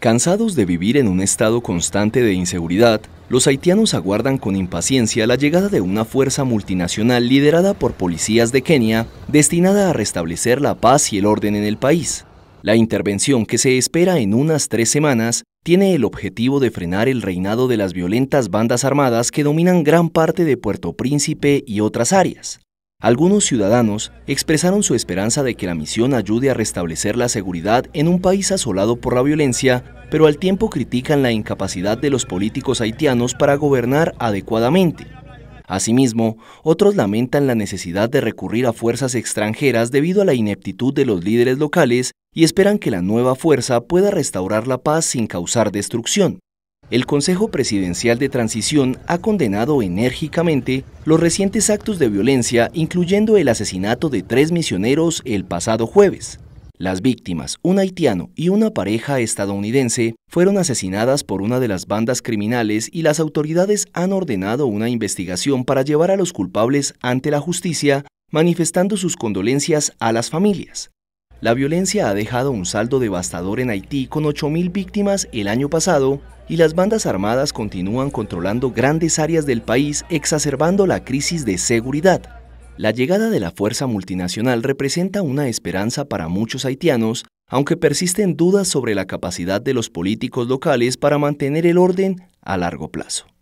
Cansados de vivir en un estado constante de inseguridad, los haitianos aguardan con impaciencia la llegada de una fuerza multinacional liderada por policías de Kenia destinada a restablecer la paz y el orden en el país. La intervención que se espera en unas tres semanas tiene el objetivo de frenar el reinado de las violentas bandas armadas que dominan gran parte de Puerto Príncipe y otras áreas. Algunos ciudadanos expresaron su esperanza de que la misión ayude a restablecer la seguridad en un país asolado por la violencia, pero al tiempo critican la incapacidad de los políticos haitianos para gobernar adecuadamente. Asimismo, otros lamentan la necesidad de recurrir a fuerzas extranjeras debido a la ineptitud de los líderes locales y esperan que la nueva fuerza pueda restaurar la paz sin causar destrucción. El Consejo Presidencial de Transición ha condenado enérgicamente los recientes actos de violencia, incluyendo el asesinato de tres misioneros el pasado jueves. Las víctimas, un haitiano y una pareja estadounidense, fueron asesinadas por una de las bandas criminales y las autoridades han ordenado una investigación para llevar a los culpables ante la justicia, manifestando sus condolencias a las familias. La violencia ha dejado un saldo devastador en Haití con 8.000 víctimas el año pasado y las bandas armadas continúan controlando grandes áreas del país exacerbando la crisis de seguridad. La llegada de la fuerza multinacional representa una esperanza para muchos haitianos, aunque persisten dudas sobre la capacidad de los políticos locales para mantener el orden a largo plazo.